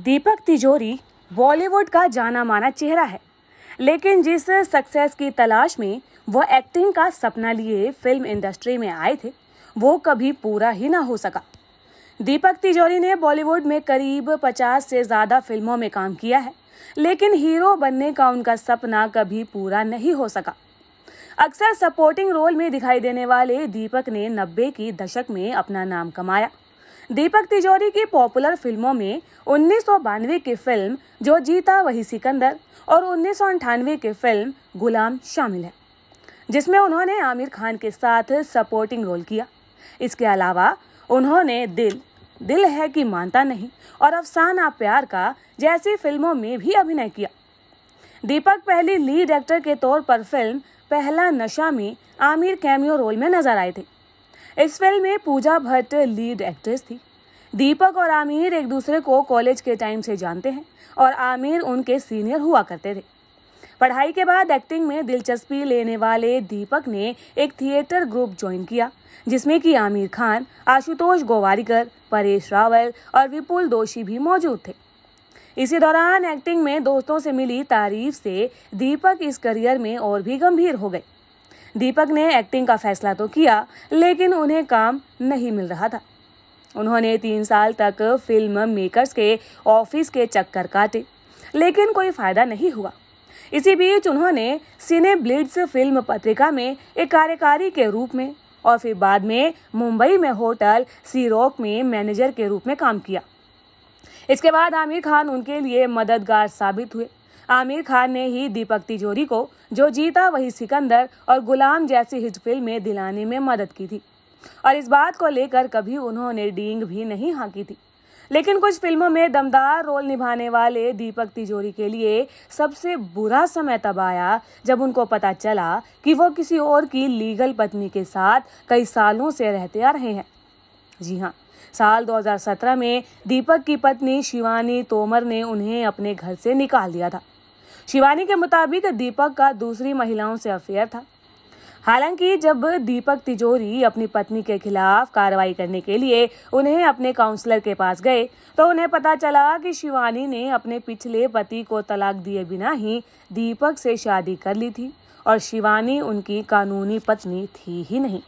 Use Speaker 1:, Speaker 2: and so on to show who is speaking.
Speaker 1: दीपक तिजोरी बॉलीवुड का जाना माना चेहरा है लेकिन जिस सक्सेस की तलाश में वो एक्टिंग का सपना लिए फिल्म इंडस्ट्री में आए थे वो कभी पूरा ही ना हो सका दीपक तिजोरी ने बॉलीवुड में करीब 50 से ज़्यादा फिल्मों में काम किया है लेकिन हीरो बनने का उनका सपना कभी पूरा नहीं हो सका अक्सर सपोर्टिंग रोल में दिखाई देने वाले दीपक ने नब्बे की दशक में अपना नाम कमाया दीपक तिजोरी की पॉपुलर फिल्मों में उन्नीस की फिल्म जो जीता वही सिकंदर और उन्नीस की फिल्म गुलाम शामिल है जिसमें उन्होंने आमिर खान के साथ सपोर्टिंग रोल किया इसके अलावा उन्होंने दिल दिल है कि मानता नहीं और अफसाना प्यार का जैसी फिल्मों में भी अभिनय किया दीपक पहली लीड एक्टर के तौर पर फिल्म पहला नशा में आमिर कैमियो रोल में नजर आए थे इस फिल्म में पूजा भट्ट लीड एक्ट्रेस थी दीपक और आमिर एक दूसरे को कॉलेज के टाइम से जानते हैं और आमिर उनके सीनियर हुआ करते थे पढ़ाई के बाद एक्टिंग में दिलचस्पी लेने वाले दीपक ने एक थिएटर ग्रुप ज्वाइन किया जिसमें कि आमिर खान आशुतोष गोवारीकर परेश रावल और विपुल दोषी भी मौजूद थे इसी दौरान एक्टिंग में दोस्तों से मिली तारीफ से दीपक इस करियर में और भी गंभीर हो गए दीपक ने एक्टिंग का फैसला तो किया लेकिन उन्हें काम नहीं मिल रहा था उन्होंने तीन साल तक फिल्म मेकर्स के ऑफिस के चक्कर काटे लेकिन कोई फायदा नहीं हुआ इसी बीच उन्होंने सिने ब्लिड्स फिल्म पत्रिका में एक कार्यकारी के रूप में और फिर बाद में मुंबई में होटल सीरोक में मैनेजर के रूप में काम किया इसके बाद आमिर खान उनके लिए मददगार साबित हुए आमिर खान ने ही दीपक तिजोरी को जो जीता वही सिकंदर और गुलाम जैसी हिट फिल्में दिलाने में मदद की थी और इस बात को लेकर कभी उन्होंने डींग भी नहीं हाँकी थी लेकिन कुछ फिल्मों में दमदार रोल निभाने वाले दीपक तिजोरी के लिए सबसे बुरा समय तब आया जब उनको पता चला कि वो किसी और की लीगल पत्नी के साथ कई सालों से रहते आ रहे हैं जी हाँ साल 2017 में दीपक की पत्नी शिवानी तोमर ने उन्हें अपने घर से निकाल दिया था शिवानी के मुताबिक दीपक का दूसरी महिलाओं से अफेयर था हालांकि जब दीपक तिजोरी अपनी पत्नी के खिलाफ कार्रवाई करने के लिए उन्हें अपने काउंसलर के पास गए तो उन्हें पता चला कि शिवानी ने अपने पिछले पति को तलाक दिए बिना ही दीपक से शादी कर ली थी और शिवानी उनकी कानूनी पत्नी थी ही नहीं